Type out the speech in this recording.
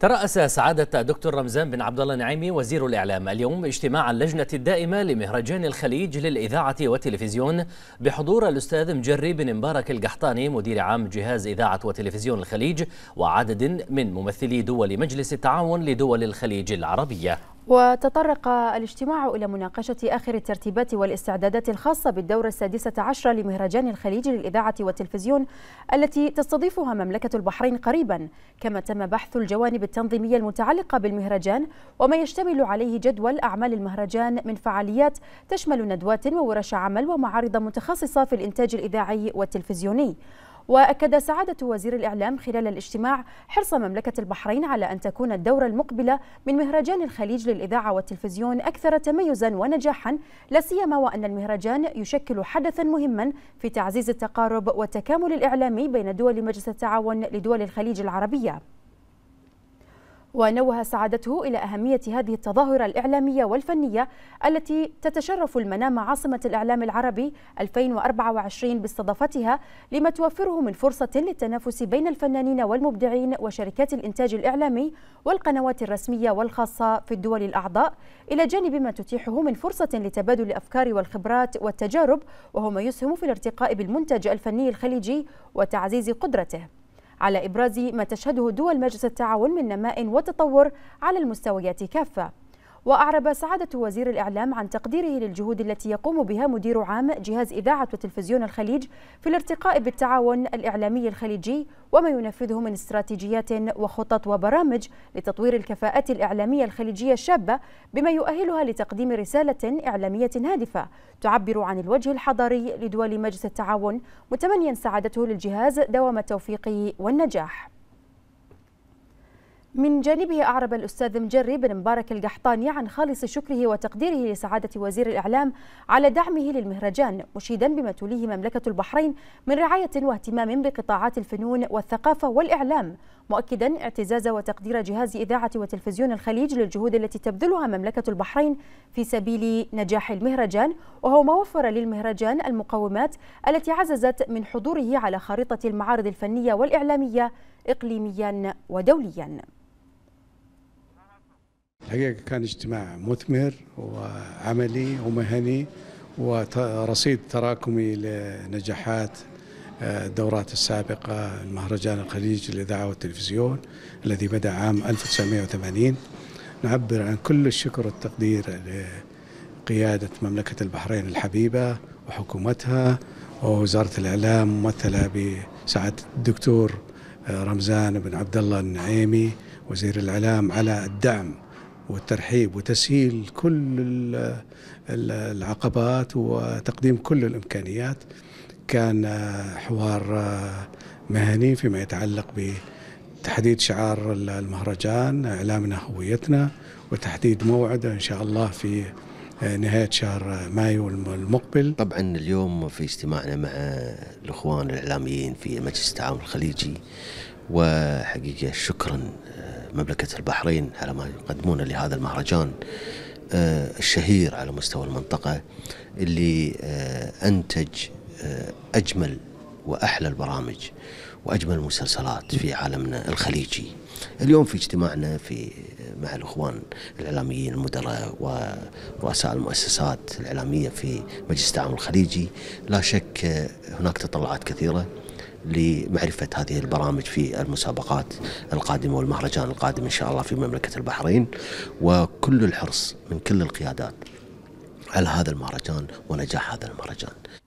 ترأس سعادة دكتور رمزان بن عبد الله نعيمي وزير الإعلام اليوم اجتماع اللجنة الدائمة لمهرجان الخليج للإذاعة والتلفزيون بحضور الأستاذ مجري بن مبارك القحطاني مدير عام جهاز إذاعة وتلفزيون الخليج وعدد من ممثلي دول مجلس التعاون لدول الخليج العربية وتطرق الاجتماع إلى مناقشة آخر الترتيبات والاستعدادات الخاصة بالدورة السادسة عشرة لمهرجان الخليج للإذاعة والتلفزيون التي تستضيفها مملكة البحرين قريبا كما تم بحث الجوانب التنظيمية المتعلقة بالمهرجان وما يشتمل عليه جدول أعمال المهرجان من فعاليات تشمل ندوات وورش عمل ومعارض متخصصة في الإنتاج الإذاعي والتلفزيوني وأكد سعادة وزير الإعلام خلال الاجتماع حرص مملكة البحرين على أن تكون الدورة المقبلة من مهرجان الخليج للإذاعة والتلفزيون أكثر تميزا ونجاحا لاسيما وأن المهرجان يشكل حدثا مهما في تعزيز التقارب والتكامل الإعلامي بين دول مجلس التعاون لدول الخليج العربية ونوه سعادته إلى أهمية هذه التظاهرة الإعلامية والفنية التي تتشرف المنام عاصمة الإعلام العربي 2024 باستضافتها لما توفره من فرصة للتنافس بين الفنانين والمبدعين وشركات الإنتاج الإعلامي والقنوات الرسمية والخاصة في الدول الأعضاء إلى جانب ما تتيحه من فرصة لتبادل الأفكار والخبرات والتجارب وهو ما يسهم في الارتقاء بالمنتج الفني الخليجي وتعزيز قدرته على إبراز ما تشهده دول مجلس التعاون من نماء وتطور على المستويات كافة وأعرب سعادة وزير الإعلام عن تقديره للجهود التي يقوم بها مدير عام جهاز إذاعة وتلفزيون الخليج في الارتقاء بالتعاون الإعلامي الخليجي وما ينفذه من استراتيجيات وخطط وبرامج لتطوير الكفاءات الإعلامية الخليجية الشابة بما يؤهلها لتقديم رسالة إعلامية هادفة تعبر عن الوجه الحضاري لدول مجلس التعاون متمنيا سعادته للجهاز دوام التوفيق والنجاح من جانبه أعرب الأستاذ مجري بن مبارك القحطاني عن خالص شكره وتقديره لسعادة وزير الإعلام على دعمه للمهرجان مشيدا بما توليه مملكة البحرين من رعاية واهتمام بقطاعات الفنون والثقافة والإعلام مؤكدا اعتزاز وتقدير جهاز إذاعة وتلفزيون الخليج للجهود التي تبذلها مملكة البحرين في سبيل نجاح المهرجان وهو ما وفر للمهرجان المقومات التي عززت من حضوره على خارطة المعارض الفنية والإعلامية إقليميا ودوليا الحقيقة كان اجتماع مثمر وعملي ومهني ورصيد تراكمي لنجاحات الدورات آه، السابقة المهرجان الخليج للإذاعة والتلفزيون الذي بدأ عام 1980 نعبر عن كل الشكر والتقدير لقيادة مملكة البحرين الحبيبة وحكومتها ووزارة الإعلام ممثلة بسعادة الدكتور آه، رمزان بن عبد الله النعيمي وزير الإعلام على الدعم والترحيب وتسهيل كل العقبات وتقديم كل الامكانيات كان حوار مهني فيما يتعلق بتحديد شعار المهرجان اعلامنا هويتنا وتحديد موعد ان شاء الله في نهاية شهر مايو المقبل طبعا اليوم في اجتماعنا مع الإخوان الإعلاميين في مجلس التعاون الخليجي وحقيقة شكرا مملكة البحرين على ما يقدمونه لهذا المهرجان آه، الشهير على مستوى المنطقة اللي آه، أنتج آه، أجمل وأحلى البرامج وأجمل المسلسلات في عالمنا الخليجي اليوم في اجتماعنا في مع الإخوان الإعلاميين المدراء ورؤساء المؤسسات الإعلامية في مجلس التعاون الخليجي لا شك هناك تطلعات كثيرة لمعرفة هذه البرامج في المسابقات القادمة والمهرجان القادم إن شاء الله في مملكة البحرين وكل الحرص من كل القيادات على هذا المهرجان ونجاح هذا المهرجان